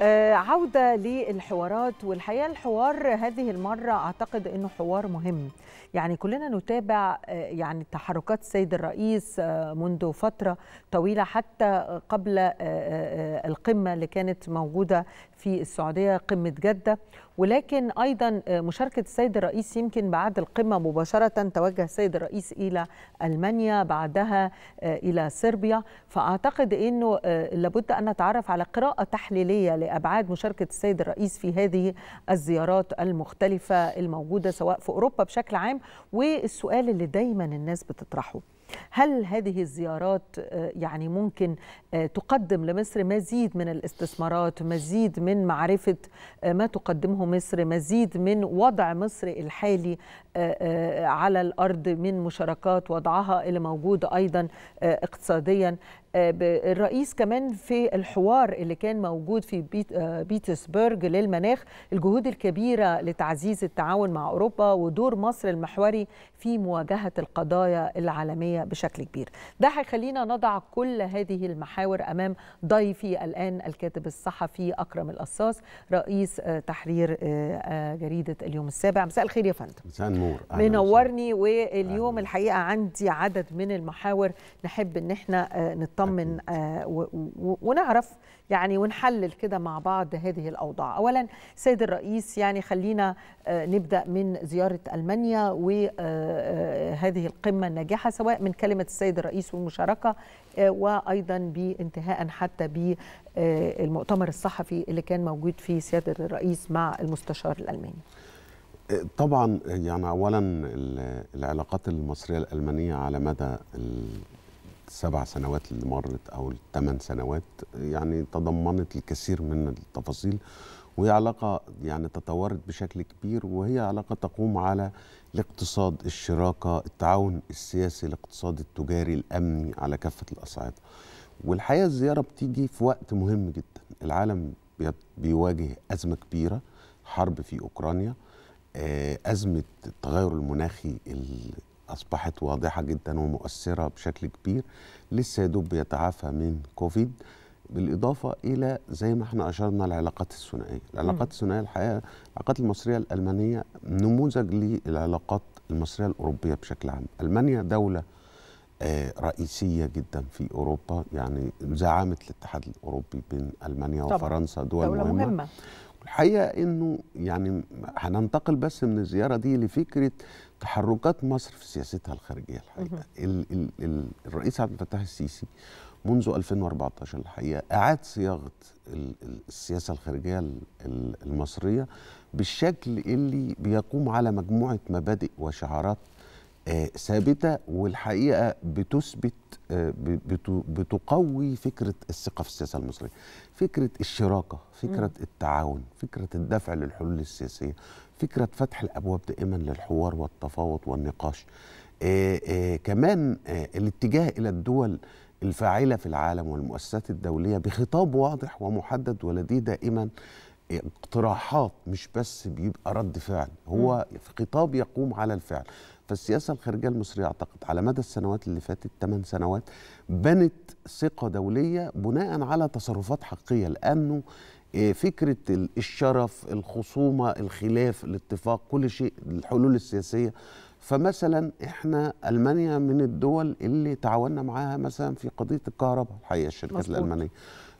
آه، عودة للحوارات والحقيقة الحوار هذه المرة أعتقد أنه حوار مهم يعني كلنا نتابع آه، يعني تحركات السيد الرئيس آه، منذ فترة طويلة حتى قبل آه، القمة اللي كانت موجودة في السعودية قمة جدة ولكن أيضا مشاركة السيد الرئيس يمكن بعد القمة مباشرة توجه السيد الرئيس إلى ألمانيا بعدها إلى صربيا فأعتقد أنه لابد أن نتعرف على قراءة تحليلية لأبعاد مشاركة السيد الرئيس في هذه الزيارات المختلفة الموجودة سواء في أوروبا بشكل عام والسؤال اللي دايما الناس بتطرحه هل هذه الزيارات آه، يعني ممكن آه، تقدم لمصر مزيد من الاستثمارات مزيد من معرفة آه، ما تقدمه مصر مزيد من وضع مصر الحالي على الأرض من مشاركات وضعها اللي موجود أيضا اقتصاديا آه، الرئيس كمان في الحوار اللي كان موجود في بيت آه، بيتسبرج للمناخ الجهود الكبيرة لتعزيز التعاون مع أوروبا ودور مصر المحوري في مواجهة القضايا العالمية بشكل كبير ده هيخلينا نضع كل هذه المحاور أمام ضيفي الآن الكاتب الصحفي أكرم القصاص رئيس آه، تحرير جريدة اليوم السابع مساء الخير يا فندم مساء النور منورني واليوم الحقيقة عندي عدد من المحاور نحب ان احنا نطمن نطمن آه، ونعرف يعني ونحلل كده مع بعض هذه الاوضاع اولا سيد الرئيس يعني خلينا آه، نبدا من زياره المانيا وهذه آه، القمه الناجحه سواء من كلمه السيد الرئيس والمشاركه وايضا بانتهاء حتى بالمؤتمر الصحفي اللي كان موجود في سياده الرئيس مع المستشار الالماني طبعا يعني اولا العلاقات المصريه الالمانيه على مدى السبع سنوات اللي مرت او الثمان سنوات يعني تضمنت الكثير من التفاصيل وهي علاقه يعني تطورت بشكل كبير وهي علاقه تقوم على الاقتصاد الشراكه التعاون السياسي الاقتصادي التجاري الامني على كافه الاصعده والحقيقه الزياره بتيجي في وقت مهم جدا العالم بيواجه ازمه كبيره حرب في اوكرانيا آه، ازمه التغير المناخي أصبحت واضحة جدا ومؤثرة بشكل كبير لسه يدوب بيتعافى من كوفيد بالإضافة إلى زي ما احنا أشرنا العلاقات الثنائية العلاقات الثنائية الحقيقة العلاقات المصرية الألمانية نموذج للعلاقات المصرية الأوروبية بشكل عام ألمانيا دولة آه، رئيسية جدا في أوروبا يعني زعامة الاتحاد الأوروبي بين ألمانيا وفرنسا دول دولة مهمة, مهمة. الحقيقه انه يعني هننتقل بس من الزياره دي لفكره تحركات مصر في سياستها الخارجيه الحقيقه ال ال ال الرئيس عبد الفتاح السيسي منذ 2014 الحقيقه اعاد صياغه السياسه الخارجيه المصريه بالشكل اللي بيقوم على مجموعه مبادئ وشعارات آه، ثابته والحقيقه بتثبت آه، بتقوي فكره الثقه في السياسه المصريه فكره الشراكه فكره التعاون فكره الدفع للحلول السياسيه فكره فتح الابواب دائما للحوار والتفاوض والنقاش آه، كمان الاتجاه الى الدول الفاعله في العالم والمؤسسات الدوليه بخطاب واضح ومحدد ولديه دائما اقتراحات مش بس بيبقى رد فعل هو في خطاب يقوم على الفعل فالسياسه الخارجيه المصريه اعتقد على مدى السنوات اللي فاتت 8 سنوات بنت ثقه دوليه بناء على تصرفات حقيقيه لانه آه، فكره الشرف الخصومه الخلاف الاتفاق كل شيء الحلول السياسيه فمثلا احنا المانيا من الدول اللي تعاوننا معاها مثلا في قضيه الكهرباء الحقيقه الشركات مزبوط. الالمانيه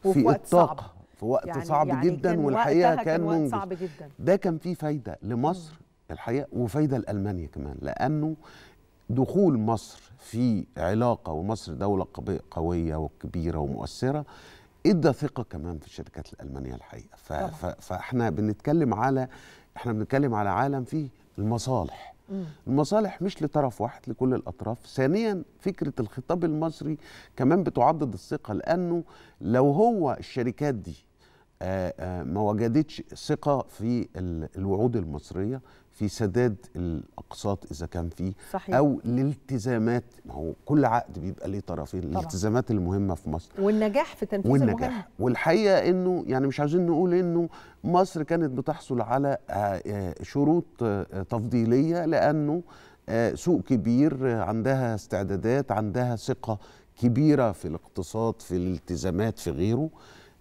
في الطاقه في وقت يعني صعب يعني جدا والحقيقه كان, كان صعب جدا ده كان فيه فايده لمصر الحقيقه وفايده لالمانيا كمان لانه دخول مصر في علاقه ومصر دوله قويه وكبيره ومؤثره ادى ثقه كمان في الشركات الالمانيه الحقيقه ف... ف... فاحنا بنتكلم على احنا بنتكلم على عالم فيه المصالح مم. المصالح مش لطرف واحد لكل الاطراف ثانيا فكره الخطاب المصري كمان بتعضد الثقه لانه لو هو الشركات دي آه، آه، ما وجدتش ثقه في الوعود المصريه في سداد الاقساط اذا كان فيه صحيح. او الالتزامات ما هو كل عقد بيبقى ليه طرفين طبعا. الالتزامات المهمه في مصر والنجاح في تنفيذ والنجاح المهمة. والحقيقه انه يعني مش عايزين نقول انه مصر كانت بتحصل على آه، شروط تفضيليه لانه سوق كبير عندها استعدادات عندها ثقه كبيره في الاقتصاد في الالتزامات في غيره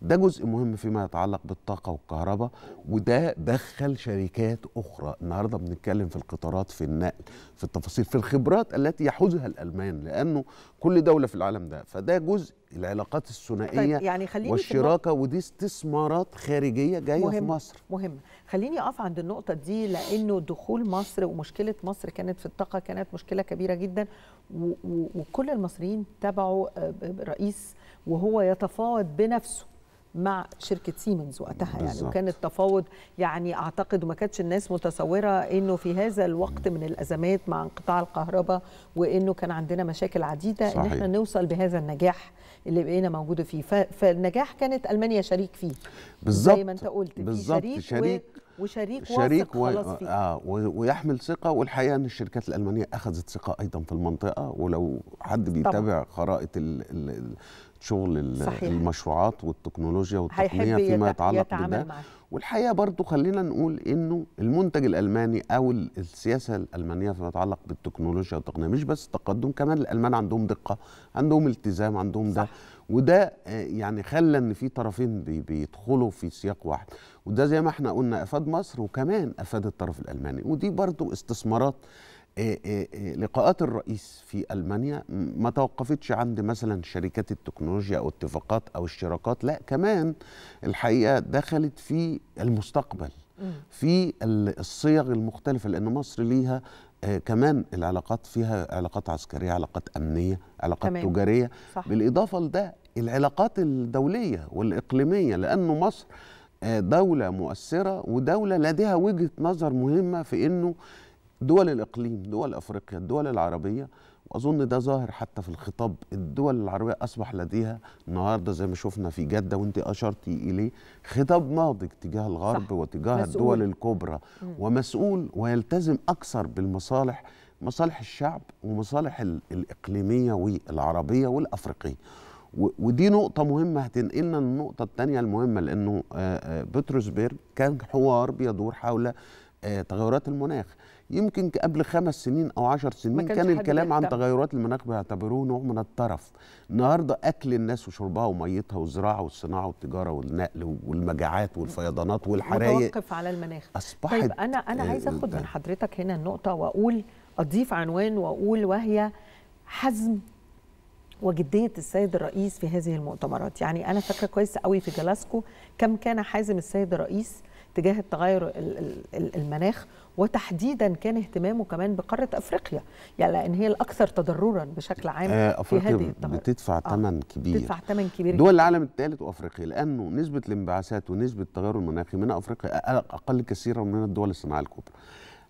ده جزء مهم فيما يتعلق بالطاقه والكهرباء وده دخل شركات اخرى النهارده بنتكلم في القطارات في النقل في التفاصيل في الخبرات التي يحوزها الالمان لانه كل دوله في العالم ده فده جزء العلاقات الثنائيه طيب يعني والشراكه ودي استثمارات خارجيه جايه مهم في مصر مهم خليني اقف عند النقطه دي لانه دخول مصر ومشكله مصر كانت في الطاقه كانت مشكله كبيره جدا وكل المصريين تبعوا آه، رئيس وهو يتفاوض بنفسه مع شركه سيمنز وقتها يعني وكان التفاوض يعني اعتقد وما كانتش الناس متصوره انه في هذا الوقت من الازمات مع انقطاع الكهرباء وانه كان عندنا مشاكل عديده صحيح. ان احنا نوصل بهذا النجاح اللي بقينا موجوده فيه فالنجاح كانت المانيا شريك فيه بالظبط زي ما انت قلت بالظبط شريك, شريك و... وشريك, شريك و... خلاص فيه آه ويحمل ثقه والحقيقه ان الشركات الالمانيه اخذت ثقه ايضا في المنطقه ولو حد بيتابع خرائط ال... ال... شغل صحيح. المشروعات والتكنولوجيا والتقنيه فيما يتعلق بده والحقيقه برضو خلينا نقول انه المنتج الالماني او السياسه الالمانيه فيما يتعلق بالتكنولوجيا والتقنيه مش بس تقدم كمان الالمان عندهم دقه عندهم التزام عندهم صح. وده آه، يعني خلى ان في طرفين بيدخلوا في سياق واحد وده زي ما احنا قلنا افاد مصر وكمان افاد الطرف الالماني ودي برضو استثمارات إيه، إيه، إيه، لقاءات الرئيس في المانيا ما توقفتش عند مثلا شركات التكنولوجيا او اتفاقات او اشتراكات لا كمان الحقيقه دخلت في المستقبل في الصيغ المختلفه لان مصر ليها آه، كمان العلاقات فيها علاقات عسكريه علاقات امنيه علاقات تمام. تجاريه صح. بالاضافه لده العلاقات الدوليه والاقليميه لانه مصر آه، دوله مؤثره ودوله لديها وجهه نظر مهمه في انه دول الإقليم دول أفريقيا الدول العربية وأظن ده ظاهر حتى في الخطاب الدول العربية أصبح لديها النهاردة زي ما شفنا في جدة وانت أشرتي إليه خطاب ناضج تجاه الغرب صح. وتجاه مسؤول. الدول الكبرى م. ومسؤول ويلتزم أكثر بالمصالح مصالح الشعب ومصالح الإقليمية والعربية والأفريقية ودي نقطة مهمة هتنقلنا للنقطة الثانية المهمة لأنه بطرسبرغ كان حوار بيدور حول تغيرات المناخ يمكن قبل خمس سنين او عشر سنين كان الكلام عن تغيرات المناخ بيعتبروه نوع من الترف النهارده اكل الناس وشربها وميتها والزراعه والصناعه والتجاره والنقل والمجاعات والفيضانات والحرايق متوقف على المناخ اصبحت طيب انا انا عايزه اخد من آه. حضرتك هنا النقطه واقول اضيف عنوان واقول وهي حزم وجديه السيد الرئيس في هذه المؤتمرات يعني انا فاكره كويس قوي في جلاسكو كم كان حازم السيد الرئيس تجاه التغير المناخ وتحديدا كان اهتمامه كمان بقاره افريقيا يعني لان هي الاكثر تضررا بشكل عام آه في هذه بتدفع ثمن آه كبير بتدفع ثمن كبير دول العالم الثالث وافريقيا لانه نسبه الانبعاثات ونسبه التغير المناخي من افريقيا اقل كثيرا من الدول الصناعيه الكبرى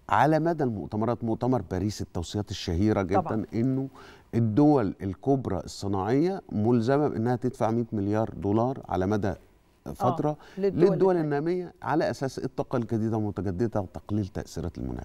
على مدى المؤتمرات مؤتمر باريس التوصيات الشهيره جدا طبعا. انه الدول الكبرى الصناعيه ملزمه بانها تدفع 100 مليار دولار على مدى آه، فتره للدول, للدول الناميه على اساس الطاقه الجديده والمتجدده وتقليل تاثيرات المناخ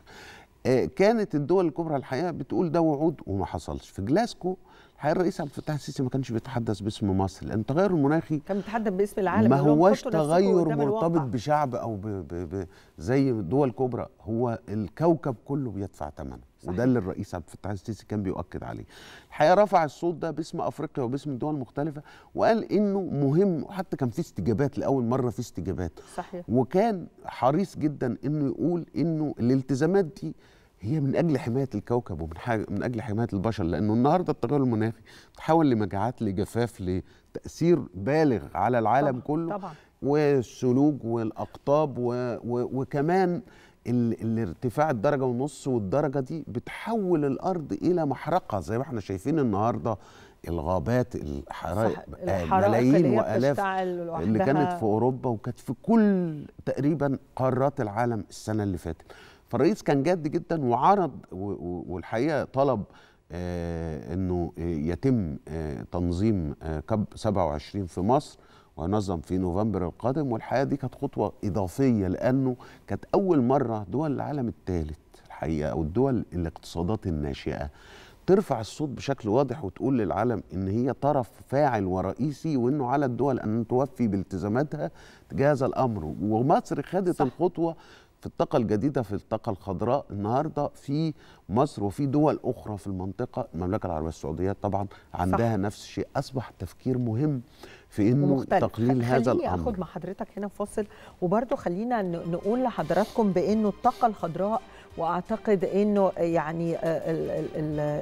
آه، كانت الدول الكبرى الحقيقه بتقول ده وعود وما حصلش في جلاسكو الحقيقه الرئيس عبد الفتاح السيسي ما كانش بيتحدث باسم مصر لان التغير المناخي كان بيتحدث باسم العالم ما هوش تغير مرتبط بشعب او ب ب ب زي دول كبرى هو الكوكب كله بيدفع ثمنه صحيح. وده اللي الرئيس عبد الفتاح السيسي كان بيؤكد عليه الحقيقه رفع الصوت ده باسم افريقيا وباسم دول مختلفه وقال انه مهم وحتى كان في استجابات لاول مره في استجابات صحيح. وكان حريص جدا انه يقول انه الالتزامات دي هي من اجل حمايه الكوكب ومن من اجل حمايه البشر لانه النهارده التغير المناخي تحول لمجاعات لجفاف لتاثير بالغ على العالم طبعا. كله طبعا. والثلوج والاقطاب و... و... وكمان الارتفاع الدرجه ونص والدرجه دي بتحول الارض الى محرقه زي ما احنا شايفين النهارده الغابات الحرائق ملايين والاف اللي كانت في اوروبا وكانت في كل تقريبا قارات العالم السنه اللي فاتت فالرئيس كان جاد جدا وعرض والحقيقه طلب آه، انه يتم آه، تنظيم آه، كب 27 في مصر وينظم في نوفمبر القادم والحقيقه دي كانت خطوه اضافيه لانه كانت اول مره دول العالم الثالث الحقيقه او الدول الاقتصادات الناشئه ترفع الصوت بشكل واضح وتقول للعالم ان هي طرف فاعل ورئيسي وانه على الدول ان توفي بالتزاماتها تجاه هذا الامر ومصر خدت صح. الخطوه في الطاقة الجديدة في الطاقة الخضراء النهاردة في مصر وفي دول أخرى في المنطقة المملكة العربية السعودية طبعا عندها صح. نفس الشيء أصبح التفكير مهم في انه ومختلف. تقليل هذا الامر خليني اخد مع حضرتك هنا فاصل وبرضو خلينا نقول لحضراتكم بانه الطاقه الخضراء واعتقد انه يعني آه،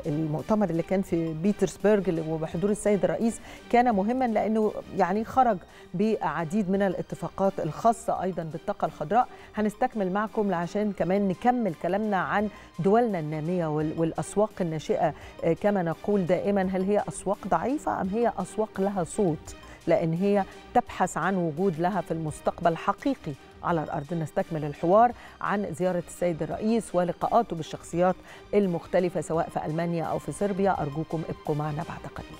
المؤتمر اللي كان في بيترسبرج وبحضور السيد الرئيس كان مهما لانه يعني خرج بعديد من الاتفاقات الخاصه ايضا بالطاقه الخضراء هنستكمل معكم عشان كمان نكمل كلامنا عن دولنا الناميه والاسواق الناشئه آه، كما نقول دائما هل هي اسواق ضعيفه ام هي اسواق لها صوت لأن هي تبحث عن وجود لها في المستقبل حقيقي على الأرض نستكمل الحوار عن زيارة السيد الرئيس ولقاءاته بالشخصيات المختلفة سواء في ألمانيا أو في صربيا أرجوكم ابقوا معنا بعد قليل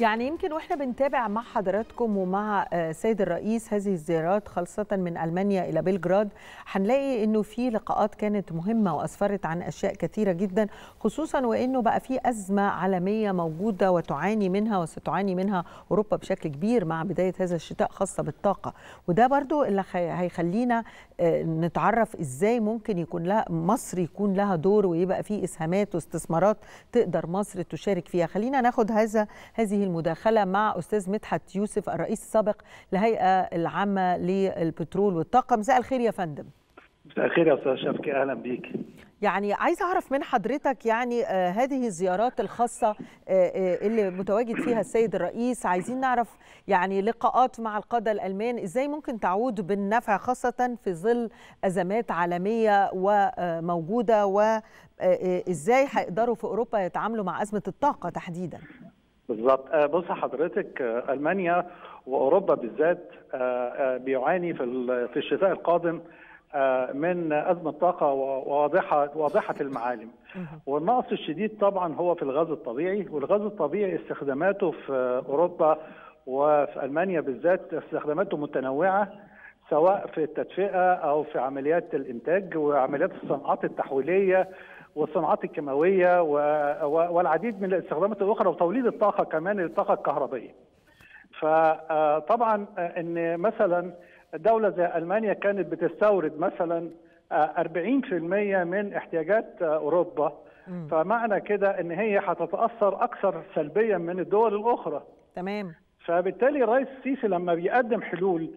يعني يمكن واحنا بنتابع مع حضراتكم ومع السيد آه، الرئيس هذه الزيارات خاصة من ألمانيا إلى بلغراد هنلاقي أنه في لقاءات كانت مهمة وأسفرت عن أشياء كثيرة جدا خصوصا وأنه بقى في أزمة عالمية موجودة وتعاني منها وستعاني منها أوروبا بشكل كبير مع بداية هذا الشتاء خاصة بالطاقة وده برضو اللي هيخلينا آه، نتعرف إزاي ممكن يكون لها مصر يكون لها دور ويبقى في إسهامات واستثمارات تقدر مصر تشارك فيها خلينا ناخد هذا هذه المداخله مع استاذ مدحت يوسف الرئيس السابق لهيئة العامه للبترول والطاقه مساء الخير يا فندم مساء الخير يا استاذ شفكي اهلا بيك يعني عايز اعرف من حضرتك يعني آه هذه الزيارات الخاصه آه،, آه اللي متواجد فيها السيد الرئيس عايزين نعرف يعني لقاءات مع القاده الالمان ازاي ممكن تعود بالنفع خاصه في ظل ازمات عالميه وموجوده وازاي آه، آه، هيقدروا في اوروبا يتعاملوا مع ازمه الطاقه تحديدا بالظبط آه، بص حضرتك آه، المانيا واوروبا بالذات آه، بيعاني في في الشتاء القادم من أزمة طاقة واضحة واضحة المعالم والنقص الشديد طبعا هو في الغاز الطبيعي والغاز الطبيعي استخداماته في أوروبا وفي ألمانيا بالذات استخداماته متنوعة سواء في التدفئة أو في عمليات الإنتاج وعمليات الصناعات التحويلية والصناعات الكيماويه والعديد من الاستخدامات الاخرى وتوليد الطاقه كمان الطاقه الكهربائيه. فطبعا آه، آه، ان مثلا دوله زي المانيا كانت بتستورد مثلا 40% آه، من احتياجات اوروبا فمعنى كده ان هي هتتاثر اكثر سلبيا من الدول الاخرى. تمام. فبالتالي الرئيس السيسي لما بيقدم حلول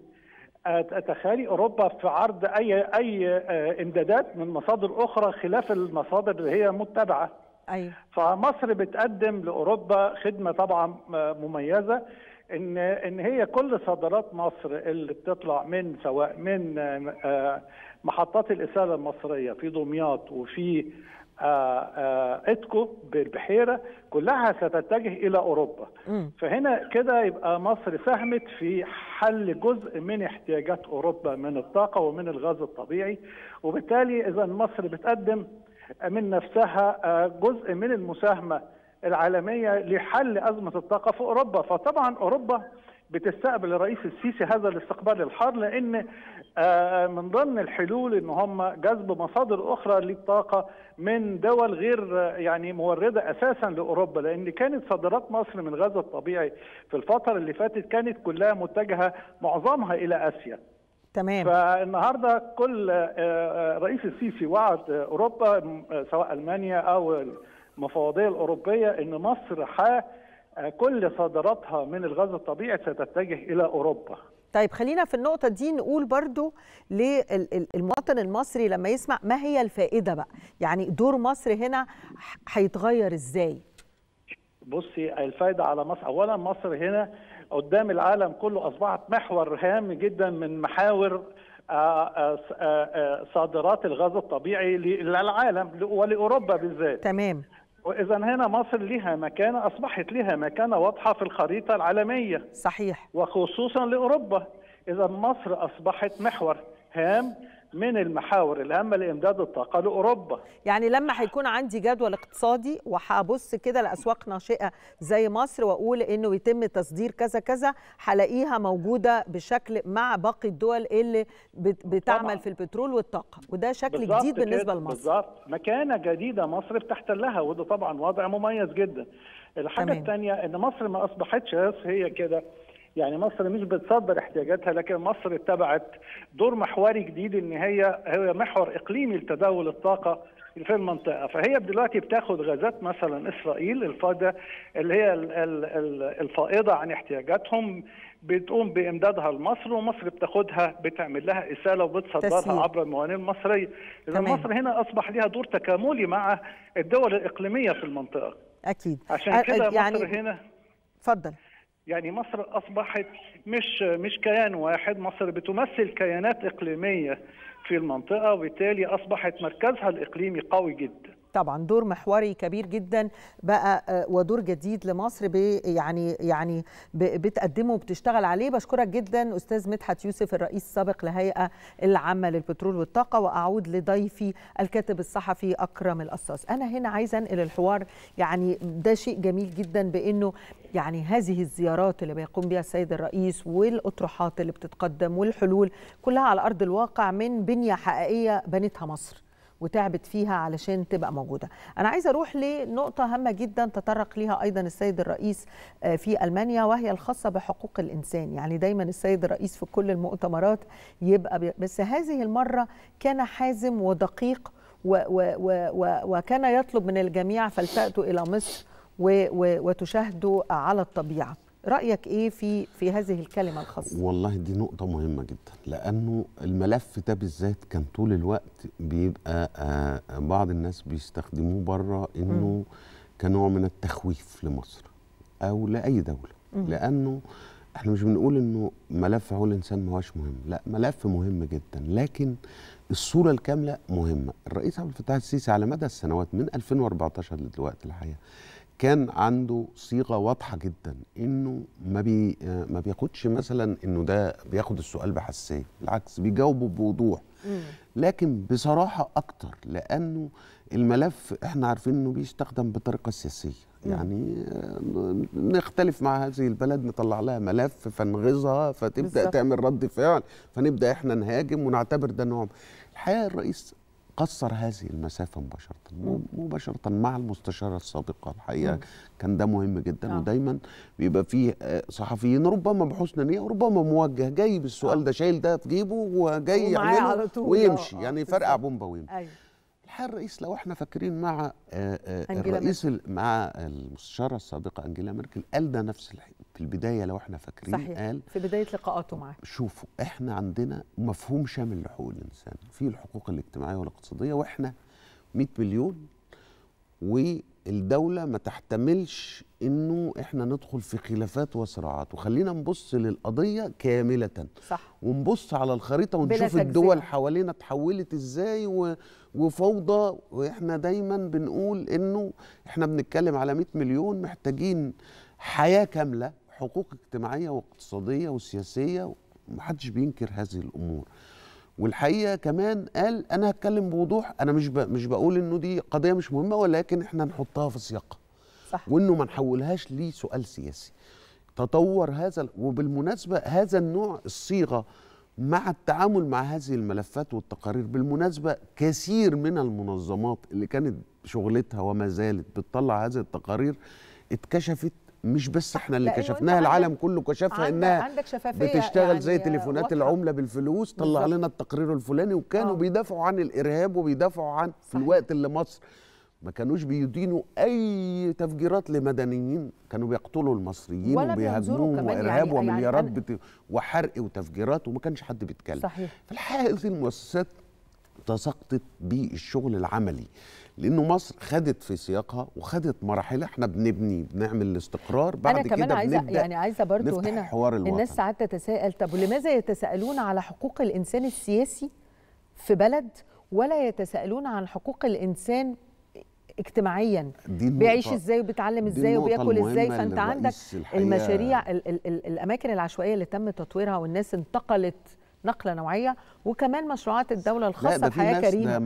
تخالي اوروبا في عرض اي اي آه، امدادات من مصادر اخرى خلاف المصادر اللي هي متبعه ايوه فمصر بتقدم لاوروبا خدمه طبعا آه، مميزه ان ان هي كل صادرات مصر اللي بتطلع من سواء من آه، محطات الاساله المصريه في دمياط وفي آه، آه، اتكو بالبحيره كلها ستتجه الى اوروبا فهنا كده يبقى مصر ساهمت في حل جزء من احتياجات اوروبا من الطاقه ومن الغاز الطبيعي وبالتالي اذا مصر بتقدم من نفسها آه، جزء من المساهمه العالميه لحل ازمه الطاقه في اوروبا فطبعا اوروبا بتستقبل الرئيس السيسي هذا الاستقبال الحار لان آه، من ضمن الحلول ان هم جذب مصادر اخرى للطاقه من دول غير يعني مورده اساسا لاوروبا لان كانت صادرات مصر من غاز الطبيعي في الفتره اللي فاتت كانت كلها متجهه معظمها الى اسيا تمام فالنهارده كل آه، آه، رئيس السيسي وعد اوروبا سواء المانيا او المفوضيه الاوروبيه ان مصر ح كل صادراتها من الغاز الطبيعي ستتجه إلى أوروبا طيب خلينا في النقطة دي نقول برضو للمواطن المصري لما يسمع ما هي الفائدة بقى يعني دور مصر هنا هيتغير إزاي بصي الفائدة على مصر أولا مصر هنا قدام العالم كله أصبحت محور هام جدا من محاور آه، آه، آه، صادرات الغاز الطبيعي للعالم ولاوروبا بالذات تمام واذا هنا مصر لها مكانه اصبحت لها مكانه واضحه في الخريطه العالميه صحيح وخصوصا لاوروبا اذا مصر اصبحت محور هام من المحاور الهامه لامداد الطاقه لاوروبا يعني لما هيكون عندي جدول اقتصادي وهبص كده لاسواق ناشئه زي مصر واقول انه يتم تصدير كذا كذا هلاقيها موجوده بشكل مع باقي الدول اللي بتعمل طبعا. في البترول والطاقه وده شكل جديد بالنسبه لمصر بالظبط مكانه جديده مصر بتحتلها وده طبعا وضع مميز جدا الحاجه الثانيه ان مصر ما اصبحتش هي كده يعني مصر مش بتصدر احتياجاتها لكن مصر اتبعت دور محوري جديد ان هي هي محور اقليمي لتداول الطاقه في المنطقة فهي دلوقتي بتاخد غازات مثلا إسرائيل الفائدة اللي هي الفائضة عن احتياجاتهم بتقوم بإمدادها لمصر ومصر بتاخدها بتعمل لها إسالة وبتصدرها تسهيل. عبر الموانئ المصرية إذا مصر هنا أصبح لها دور تكاملي مع الدول الإقليمية في المنطقة أكيد عشان كده يعني... مصر هنا اتفضل يعني مصر اصبحت مش مش كيان واحد مصر بتمثل كيانات اقليميه في المنطقه وبالتالي اصبحت مركزها الاقليمي قوي جدا طبعا دور محوري كبير جدا بقى آه، ودور جديد لمصر يعني يعني بتقدمه وبتشتغل عليه بشكرك جدا استاذ مدحت يوسف الرئيس السابق لهيئه العامه للبترول والطاقه واعود لضيفي الكاتب الصحفي اكرم القصاص انا هنا عايزه انقل الحوار يعني ده شيء جميل جدا بانه يعني هذه الزيارات اللي بيقوم بها السيد الرئيس والاطروحات اللي بتتقدم والحلول كلها على ارض الواقع من بنيه حقيقيه بنتها مصر وتعبت فيها علشان تبقى موجوده انا عايزه اروح لنقطه هامه جدا تطرق ليها ايضا السيد الرئيس آه، في المانيا وهي الخاصه بحقوق الانسان يعني دايما السيد الرئيس في كل المؤتمرات يبقى بي... بس هذه المره كان حازم ودقيق و... و... و... و... وكان يطلب من الجميع فلتأتوا الى مصر و... و... وتشاهدوا على الطبيعه رايك ايه في في هذه الكلمه الخاصه والله دي نقطه مهمه جدا لانه الملف ده بالذات كان طول الوقت بيبقى آه، آه، بعض الناس بيستخدموه بره انه كنوع من التخويف لمصر او لاي دوله م. لانه احنا مش بنقول انه ملف حقوق الانسان ما هوش مهم لا ملف مهم جدا لكن الصوره الكامله مهمه الرئيس عبد الفتاح السيسي على مدى السنوات من 2014 لدلوقتي الحقيقه كان عنده صيغه واضحه جدا انه ما بي ما بياخدش مثلا انه ده بياخد السؤال بحساسيه بالعكس بيجاوبه بوضوح لكن بصراحه اكتر لانه الملف احنا عارفين انه بيستخدم بطريقه سياسيه يعني نختلف مع هذه البلد نطلع لها ملف فنغزها فتبدا بالزبط. تعمل رد فعل فنبدا احنا نهاجم ونعتبر ده نوع الحقيقه الرئيس قصر هذه المسافه مباشره مباشره مع المستشاره السابقه الحقيقه كان ده مهم جدا آه. ودايما بيبقى فيه آه، صحفيين ربما بحسن نيه وربما موجه جاي بالسؤال آه. ده شايل ده في جيبه وجاي يعمله ويمشي يعني فرقع بومبا ويمشي أيوه. الحقيقه الرئيس لو احنا فاكرين مع آه، آه، الرئيس مع المستشاره السابقه انجيلا ميركل قال ده نفس في البدايه لو احنا فاكرين صحيح. قال في بدايه لقاءاته معاه شوفوا احنا عندنا مفهوم شامل لحقوق الانسان في الحقوق الاجتماعيه والاقتصاديه واحنا 100 مليون والدوله ما تحتملش انه احنا ندخل في خلافات وصراعات وخلينا نبص للقضيه كامله صح ونبص على الخريطه ونشوف الدول حوالينا اتحولت ازاي و... وفوضى واحنا دايما بنقول انه احنا بنتكلم على 100 مليون محتاجين حياه كامله حقوق اجتماعيه واقتصاديه وسياسيه ومحدش بينكر هذه الامور والحقيقه كمان قال انا هتكلم بوضوح انا مش ب... مش بقول انه دي قضيه مش مهمه ولكن احنا نحطها في سياقها صح. وانه ما نحولهاش لسؤال سياسي تطور هذا وبالمناسبه هذا النوع الصيغه مع التعامل مع هذه الملفات والتقارير بالمناسبه كثير من المنظمات اللي كانت شغلتها وما زالت بتطلع هذه التقارير اتكشفت مش بس احنا اللي كشفناها العالم كله كشفها انها عندك شفافية بتشتغل يعني زي تليفونات وفق. العمله بالفلوس طلع لنا التقرير الفلاني وكانوا أوه. بيدافعوا عن الارهاب وبيدافعوا عن في الوقت اللي مصر ما كانوش بيدينوا اي تفجيرات لمدنيين كانوا بيقتلوا المصريين وبيهاجموهم وارهاب يعني, يعني ومليارات يعني بت... وحرق وتفجيرات وما كانش حد بيتكلم صحيح هذه المؤسسات تساقطت بالشغل العملي لانه مصر خدت في سياقها وخدت مراحل احنا بنبني بنعمل الاستقرار بعد أنا كمان كده عايزه يعني عايزه برضو هنا حوار الناس ساعات تتساءل طب ولماذا يتساءلون على حقوق الانسان السياسي في بلد ولا يتساءلون عن حقوق الانسان اجتماعيا بيعيش ازاي وبيتعلم ازاي وبياكل ازاي فانت عندك المشاريع الـ الـ الـ الاماكن العشوائيه اللي تم تطويرها والناس انتقلت نقله نوعيه وكمان مشروعات الدوله الخاصه بحياه كريمه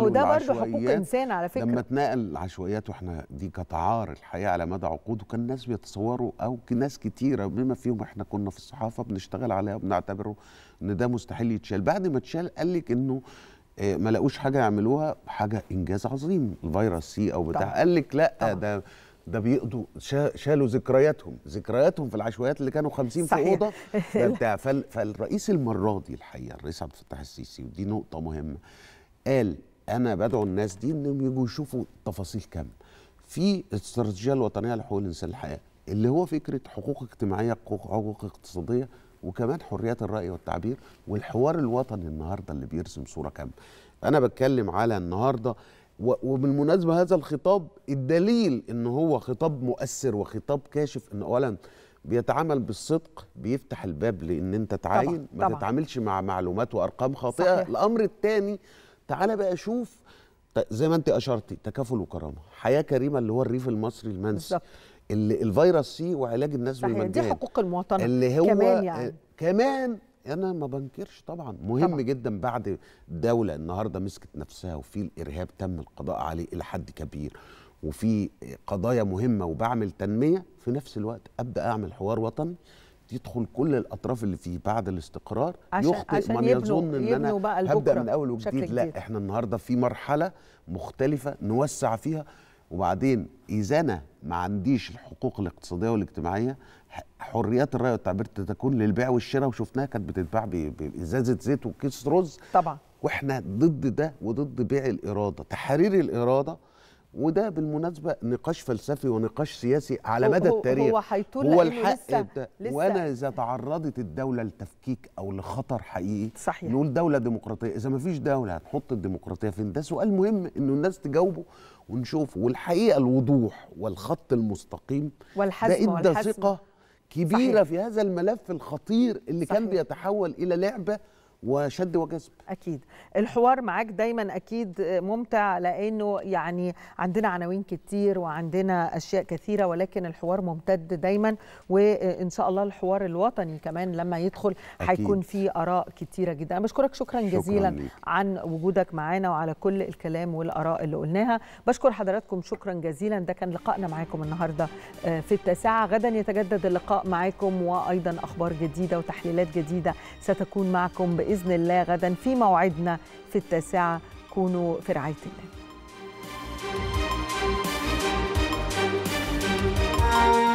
وده ده برضه حقوق انسان على فكره لما اتنقل العشوائيات واحنا دي كانت عار الحياه على مدى عقود وكان الناس بيتصوروا او ناس كتيره بما فيهم احنا كنا في الصحافه بنشتغل عليها وبنعتبره ان ده مستحيل يتشال بعد ما اتشال قال لك انه آه، ما لقوش حاجه يعملوها حاجه انجاز عظيم الفيروس سي او بتاع قال لك لا ده ده بيقضوا شالوا ذكرياتهم ذكرياتهم في العشوائيات اللي كانوا 50 في اوضه بتاع فالرئيس المره دي الحقيقه الرئيس عبد الفتاح السيسي ودي نقطه مهمه قال انا بدعو الناس دي انهم يجوا يشوفوا تفاصيل كامله في الاستراتيجيه الوطنيه لحقوق الانسان الحقيقه اللي هو فكره حقوق اجتماعيه حقوق اقتصاديه وكمان حريات الرأي والتعبير والحوار الوطني النهاردة اللي بيرسم صورة كاملة أنا بتكلم على النهاردة وبالمناسبة هذا الخطاب الدليل إن هو خطاب مؤثر وخطاب كاشف إن أولا بيتعامل بالصدق بيفتح الباب لان انت تعاين طبعًا. ما طبعًا. تتعاملش مع معلومات وارقام خاطئه صحيح. الامر الثاني تعالى بقى شوف زي ما انت اشرتي تكافل وكرامه حياه كريمه اللي هو الريف المصري المنسي بالزبط. اللي الفيروس سي وعلاج الناس صحيح دي حقوق المواطنه اللي هو كمان يعني آه، كمان انا ما بنكرش طبعا مهم طبعا. جدا بعد دوله النهارده مسكت نفسها وفي الارهاب تم القضاء عليه الى حد كبير وفي قضايا مهمه وبعمل تنميه في نفس الوقت ابدا اعمل حوار وطني يدخل كل الاطراف اللي فيه بعد الاستقرار عشان يخطئ عشان من يظن ان انا هبدا من اول وجديد لا احنا النهارده في مرحله مختلفه نوسع فيها وبعدين اذا انا ما عنديش الحقوق الاقتصاديه والاجتماعيه حريات الراي والتعبير تكون للبيع والشراء وشفناها كانت بتتباع بازازه زيت وكيس رز طبعا واحنا ضد ده وضد بيع الاراده تحرير الاراده وده بالمناسبه نقاش فلسفي ونقاش سياسي على مدى التاريخ هو هيطول هو الحق لسه, لسه وانا اذا تعرضت الدوله لتفكيك او لخطر حقيقي صحيح. نقول دوله ديمقراطيه اذا ما فيش دوله هتحط الديمقراطيه فين ده سؤال مهم انه الناس تجاوبه ونشوفه والحقيقه الوضوح والخط المستقيم والحزم ده ادى ثقه كبيره صحيح. في هذا الملف الخطير اللي صحيح. كان بيتحول الى لعبه وشد وجذب اكيد الحوار معاك دايما اكيد ممتع لانه يعني عندنا عناوين كتير وعندنا اشياء كثيره ولكن الحوار ممتد دايما وان شاء الله الحوار الوطني كمان لما يدخل هيكون فيه اراء كتيره جدا انا بشكرك شكرا, شكرا جزيلا ليك. عن وجودك معانا وعلى كل الكلام والاراء اللي قلناها بشكر حضراتكم شكرا جزيلا ده كان لقائنا معاكم النهارده آه، في التاسعه غدا يتجدد اللقاء معاكم وايضا اخبار جديده وتحليلات جديده ستكون معكم باذن باذن الله غدا في موعدنا في التاسعه كونوا في رعايه الله.